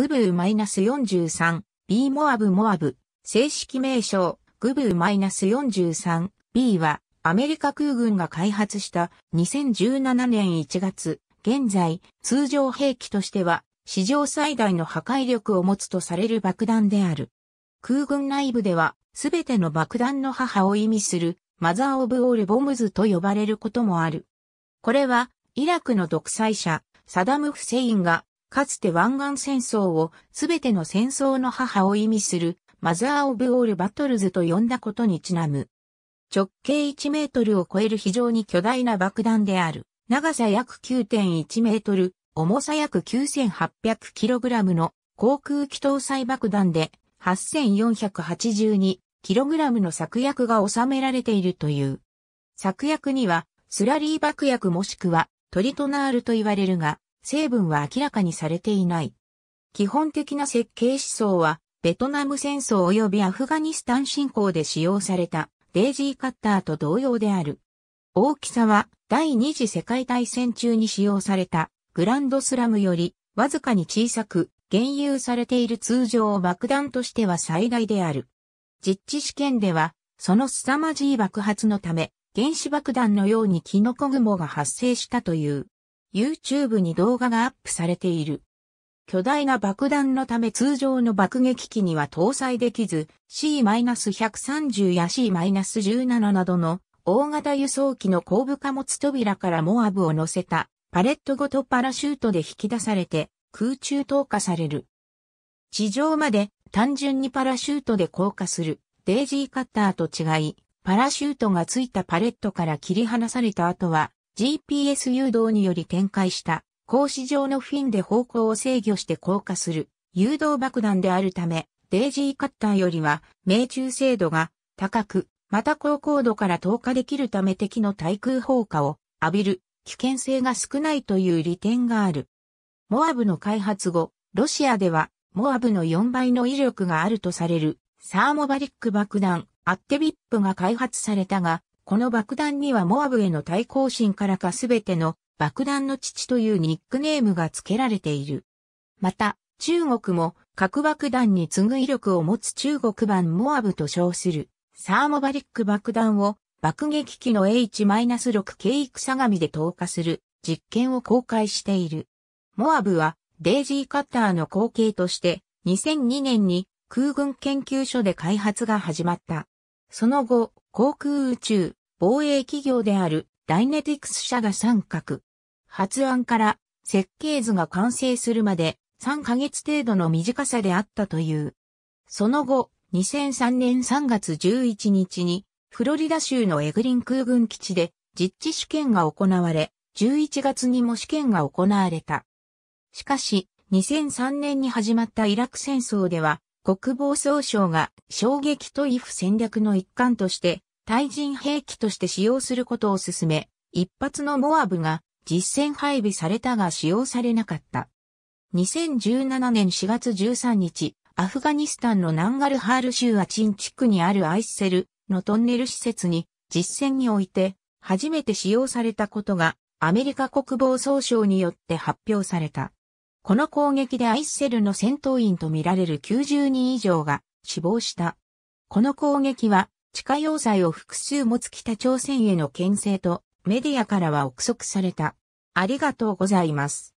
グブー -43B モアブモアブ。正式名称、グブー -43B は、アメリカ空軍が開発した2017年1月、現在、通常兵器としては、史上最大の破壊力を持つとされる爆弾である。空軍内部では、すべての爆弾の母を意味する、マザー・オブ・オール・ボムズと呼ばれることもある。これは、イラクの独裁者、サダム・フセインがかつて湾岸戦争をすべての戦争の母を意味するマザー・オブ・オール・バトルズと呼んだことにちなむ。直径1メートルを超える非常に巨大な爆弾である。長さ約9.1メートル、重さ約9800キログラムの航空機搭載爆弾で8482キログラムの作薬が収められているという。作薬にはスラリー爆薬もしくはトリトナールと言われるが、成分は明らかにされていない。基本的な設計思想は、ベトナム戦争及びアフガニスタン侵攻で使用されたデイジーカッターと同様である。大きさは第二次世界大戦中に使用されたグランドスラムよりわずかに小さく現有されている通常爆弾としては最大である。実地試験ではその凄まじい爆発のため原子爆弾のようにキノコ雲が発生したという。YouTube に動画がアップされている。巨大な爆弾のため通常の爆撃機には搭載できず C-130 や C-17 などの大型輸送機の後部貨物扉からモアブを乗せたパレットごとパラシュートで引き出されて空中投下される。地上まで単純にパラシュートで降下するデイジーカッターと違い、パラシュートがついたパレットから切り離された後は GPS 誘導により展開した格子状のフィンで方向を制御して降下する誘導爆弾であるため、デイジーカッターよりは命中精度が高く、また高高度から投下できるため敵の対空砲火を浴びる危険性が少ないという利点がある。モアブの開発後、ロシアではモアブの4倍の威力があるとされるサーモバリック爆弾アッテビップが開発されたが、この爆弾にはモアブへの対抗心からかすべての爆弾の父というニックネームが付けられている。また、中国も核爆弾に次ぐ威力を持つ中国版モアブと称するサーモバリック爆弾を爆撃機の H-6 軽育相模で投下する実験を公開している。モアブはデイジーカッターの後継として2002年に空軍研究所で開発が始まった。その後、航空宇宙、防衛企業であるダイネティクス社が三角。発案から設計図が完成するまで3ヶ月程度の短さであったという。その後、2003年3月11日にフロリダ州のエグリン空軍基地で実地試験が行われ、11月にも試験が行われた。しかし、2003年に始まったイラク戦争では、国防総省が衝撃とイフ戦略の一環として、対人兵器として使用することを進め、一発のモアブが実戦配備されたが使用されなかった。2017年4月13日、アフガニスタンのナンガルハール州アチン地区にあるアイスセルのトンネル施設に実戦において初めて使用されたことがアメリカ国防総省によって発表された。この攻撃でアイッセルの戦闘員とみられる90人以上が死亡した。この攻撃は地下要塞を複数持つ北朝鮮への牽制とメディアからは憶測された。ありがとうございます。